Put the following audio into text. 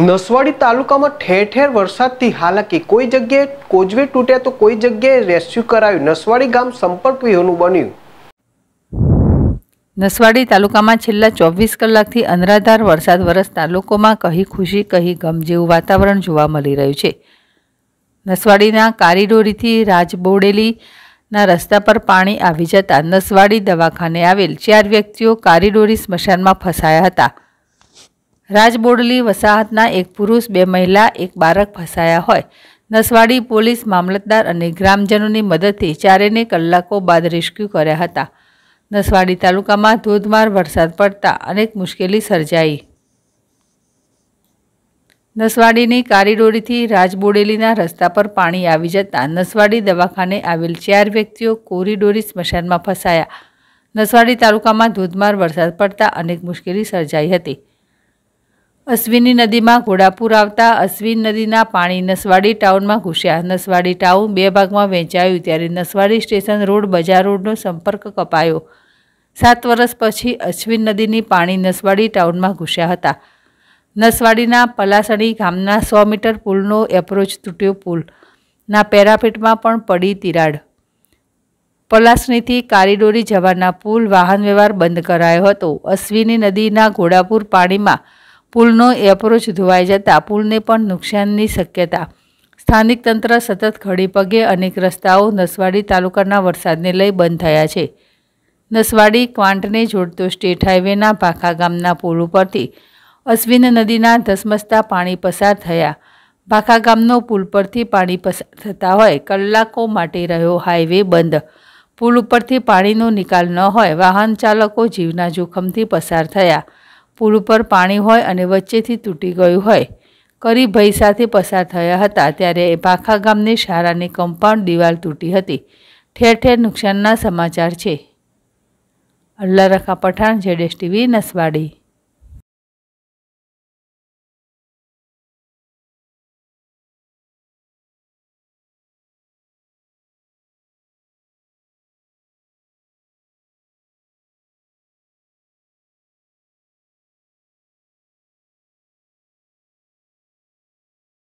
નસવાડી તાલુકામાં ઠેર ઠેર વરસાદથી હાલાકી કોઈ જગ્યાએ કોજવે તૂટ્યા તો કોઈ જગ્યાએ રેસ્ક્યુ કરાયું નસવાડી ગામ સંપર્ક વિહોનું બન્યું નસવાડી તાલુકામાં છેલ્લા ચોવીસ કલાકથી અનરાધાર વરસાદ વરસતા લોકોમાં કહી ખુશી કહી ગમ જેવું વાતાવરણ જોવા મળી રહ્યું છે નસવાડીના કારીડોરીથી રાજબોડેલીના રસ્તા પર પાણી આવી જતા નસવાડી દવાખાને આવેલ ચાર વ્યક્તિઓ કારીડોરી સ્મશાનમાં ફસાયા હતા રાજબોડલી વસાહતના એક પુરુષ બે મહિલા એક બાળક ફસાયા હોય નસવાડી પોલીસ મામલતદાર અને ગ્રામજનોની મદદથી ચારેને કલાકો બાદ રેસ્ક્યુ કર્યા હતા નસવાડી તાલુકામાં ધોધમાર વરસાદ પડતા અનેક મુશ્કેલી સર્જાઈ નસવાડીની કારીડોરીથી રાજબોડેલીના રસ્તા પર પાણી આવી જતા નસવાડી દવાખાને આવેલ ચાર વ્યક્તિઓ કોરીડોરી સ્મશાનમાં ફસાયા નસવાડી તાલુકામાં ધોધમાર વરસાદ પડતા અનેક મુશ્કેલી સર્જાઈ હતી અશ્વિની નદીમાં ઘોડાપુર આવતા અશ્વિન નદીના પાણી નસવાડી ટાઉનમાં ઘૂસ્યા નસવાડી ટાઉન બે ભાગમાં વહેંચાયું ત્યારે નસવાડી સ્ટેશન રોડ બજાર રોડનો સંપર્ક કપાયો સાત વર્ષ પછી અશ્વિન નદીની પાણી નસવાડી ટાઉનમાં ઘૂસ્યા હતા નસવાડીના પલાસણી ગામના સો મીટર પુલનો એપ્રોચ તૂટ્યો પુલના ના પેરાફિટમાં પણ પડી તિરાડ પલાસણીથી કારીડોરી જવાના પુલ વાહન વ્યવહાર બંધ કરાયો હતો અશ્વિની નદીના ઘોડાપુર પાણીમાં પુલનો એપ્રોચ ધોવાઈ જતાં પુલને પણ નુકસાનની શક્યતા સ્થાનિક તંત્ર સતત ખડી પગે અનેક રસ્તાઓ નસવાડી તાલુકાના વરસાદને લઈ બંધ થયા છે નસવાડી ક્વાંટને જોડતો સ્ટેટ હાઈવેના ભાખા ગામના પુલ ઉપરથી અશ્વિન નદીના ધસમસતા પાણી પસાર થયા ભાખા ગામનો પુલ પરથી પાણી પસાર થતા હોય કલાકો માટે રહ્યો હાઈવે બંધ પુલ ઉપરથી પાણીનો નિકાલ ન હોય વાહન ચાલકો જીવના જોખમથી પસાર થયા પુલ ઉપર પાણી હોય અને વચ્ચેથી તૂટી ગયું હોય કરી ભાઈ સાથે પસાર થયા હતા ત્યારે એ ભાખા ગામની શાળાની કમ્પાઉન્ડ દિવાલ તૂટી હતી ઠેર ઠેર નુકસાનના સમાચાર છે અલ્લારખા પઠાણ જેડેશ ટીવી નસવાડી